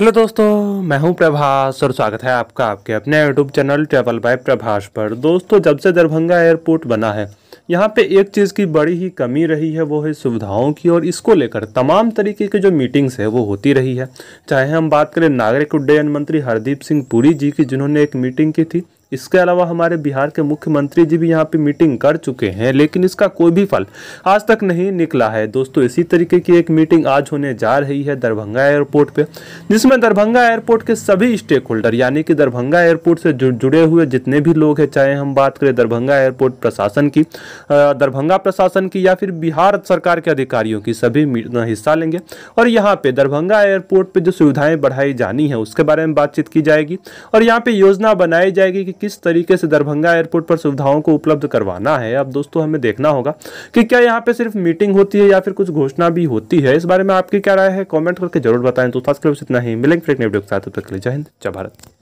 hello दोस्तों मैं हूं प्रभास और स्वागत है आपका आपके अपने YouTube channel travel by Prabhas पर दोस्तों जब से दरभंगा एयरपोर्ट बना है यहाँ पे एक चीज़ की बड़ी ही कमी रही है वो है सुविधाओं की और इसको लेकर तमाम तरीके की जो मीटिंग्स है वो होती रही है चाहे हम बात करें नागरिक उड्डयन मंत्री हरदीप सिंह पुरी जी की जिन्होंने एक मीटिंग की थी इसके अलावा हमारे बिहार के मुख्यमंत्री जी भी यहाँ पे मीटिंग कर चुके हैं लेकिन इसका कोई भी फल आज तक नहीं निकला है दोस्तों इसी तरीके की एक मीटिंग आज होने जा रही है दरभंगा एयरपोर्ट पे जिसमें दरभंगा एयरपोर्ट के सभी स्टेक होल्डर यानी कि दरभंगा एयरपोर्ट से जुड़े हुए जितने भी लोग हैं चाहे हम बात करें दरभंगा एयरपोर्ट प्रशासन की दरभंगा प्रशासन की या फिर बिहार सरकार के अधिकारियों की सभी हिस्सा लेंगे और यहाँ पे दरभंगा एयरपोर्ट पर जो सुविधाएं बढ़ाई जानी है उसके बारे में बातचीत की जाएगी और यहाँ पे योजना बनाई जाएगी कि किस तरीके से दरभंगा एयरपोर्ट पर सुविधाओं को उपलब्ध करवाना है अब दोस्तों हमें देखना होगा कि क्या यहाँ पे सिर्फ मीटिंग होती है या फिर कुछ घोषणा भी होती है इस बारे में आपकी क्या राय है कॉमेंट करके जरूर बताएं दोस्तों इतना ही मिलेंगे फिर साथ जय हिंद जय भारत